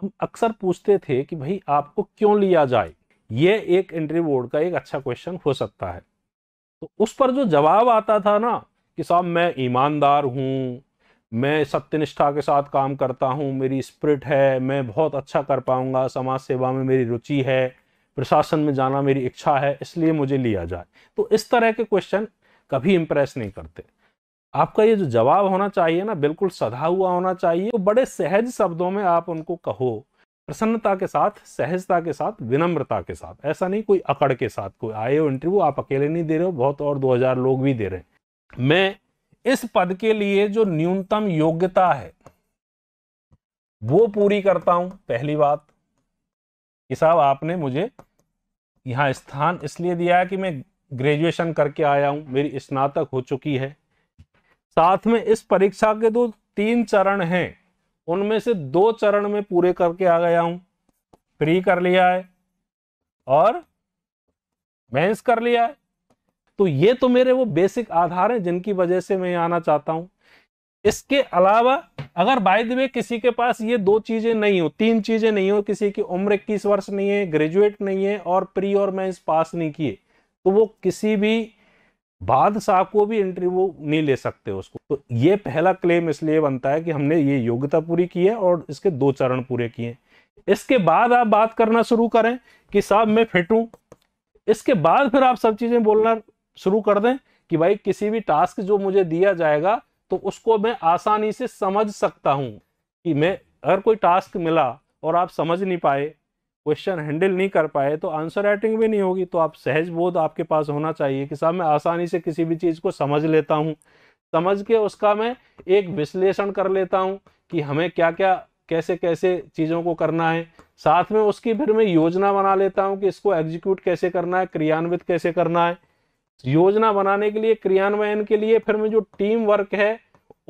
हम अक्सर पूछते थे कि भाई आपको क्यों लिया जाए ये एक इंटरव्यू बोर्ड का एक अच्छा क्वेश्चन हो सकता है तो उस पर जो जवाब आता था ना कि साहब मैं ईमानदार हूँ मैं सत्यनिष्ठा के साथ काम करता हूँ मेरी स्प्रिट है मैं बहुत अच्छा कर पाऊँगा समाज सेवा में मेरी रुचि है प्रशासन में जाना मेरी इच्छा है इसलिए मुझे लिया जाए तो इस तरह के क्वेश्चन कभी इम्प्रेस नहीं करते आपका ये जो जवाब होना चाहिए ना बिल्कुल सधा हुआ होना चाहिए तो बड़े सहज शब्दों में आप उनको कहो प्रसन्नता के साथ सहजता के साथ विनम्रता के साथ ऐसा नहीं कोई अकड़ के साथ कोई आए हो इंटरव्यू आप अकेले नहीं दे रहे हो बहुत और 2000 लोग भी दे रहे हैं मैं इस पद के लिए जो न्यूनतम योग्यता है वो पूरी करता हूं पहली बात कि साहब आपने मुझे यहाँ स्थान इसलिए दिया है कि मैं ग्रेजुएशन करके आया हूँ मेरी स्नातक हो चुकी है साथ में इस परीक्षा के दो तीन चरण हैं उनमें से दो चरण में पूरे करके आ गया हूं प्री कर लिया है और मेंस कर लिया है तो ये तो मेरे वो बेसिक आधार हैं जिनकी वजह से मैं आना चाहता हूं इसके अलावा अगर बाय द वे किसी के पास ये दो चीजें नहीं हो तीन चीजें नहीं हो किसी की उम्र इक्कीस वर्ष नहीं है ग्रेजुएट नहीं है और प्री और मेंस पास नहीं किए तो वो किसी भी बाद साहब को भी इंटरव्यू नहीं ले सकते उसको तो ये पहला क्लेम इसलिए बनता है कि हमने ये योग्यता पूरी की है और इसके दो चरण पूरे किए इसके बाद आप बात करना शुरू करें कि साहब मैं फिट इसके बाद फिर आप सब चीज़ें बोलना शुरू कर दें कि भाई किसी भी टास्क जो मुझे दिया जाएगा तो उसको मैं आसानी से समझ सकता हूं कि मैं अगर कोई टास्क मिला और आप समझ नहीं पाए क्वेश्चन हैंडल नहीं कर पाए तो आंसर राइटिंग भी नहीं होगी तो आप सहज बोध आपके पास होना चाहिए कि साहब मैं आसानी से किसी भी चीज़ को समझ लेता हूँ समझ के उसका मैं एक विश्लेषण कर लेता हूँ कि हमें क्या क्या कैसे कैसे चीज़ों को करना है साथ में उसकी फिर मैं योजना बना लेता हूँ कि इसको एग्जीक्यूट कैसे करना है क्रियान्वित कैसे करना है योजना बनाने के लिए क्रियान्वयन के लिए फिर मैं जो टीम वर्क है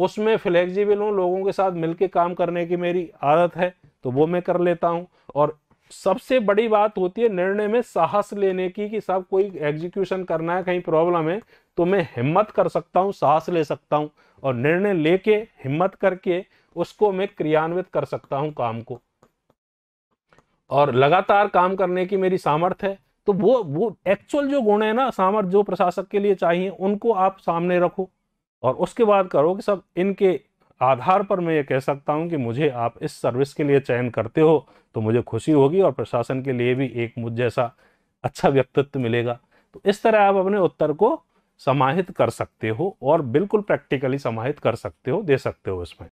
उसमें फ्लेक्सिबल हूँ लोगों के साथ मिलकर काम करने की मेरी आदत है तो वो मैं कर लेता हूँ और सबसे बड़ी बात होती है निर्णय में साहस लेने की कि सब कोई एग्जीक्यूशन करना है कहीं प्रॉब्लम है तो मैं हिम्मत कर सकता हूँ साहस ले सकता हूँ और निर्णय लेके हिम्मत करके उसको मैं क्रियान्वित कर सकता हूँ काम को और लगातार काम करने की मेरी सामर्थ्य है तो वो वो एक्चुअल जो गुण है ना सामर्थ्य जो प्रशासक के लिए चाहिए उनको आप सामने रखो और उसके बाद करो कि सब इनके आधार पर मैं ये कह सकता हूँ कि मुझे आप इस सर्विस के लिए चयन करते हो तो मुझे खुशी होगी और प्रशासन के लिए भी एक मुझ जैसा अच्छा व्यक्तित्व मिलेगा तो इस तरह आप अपने उत्तर को समाहित कर सकते हो और बिल्कुल प्रैक्टिकली समाहित कर सकते हो दे सकते हो इसमें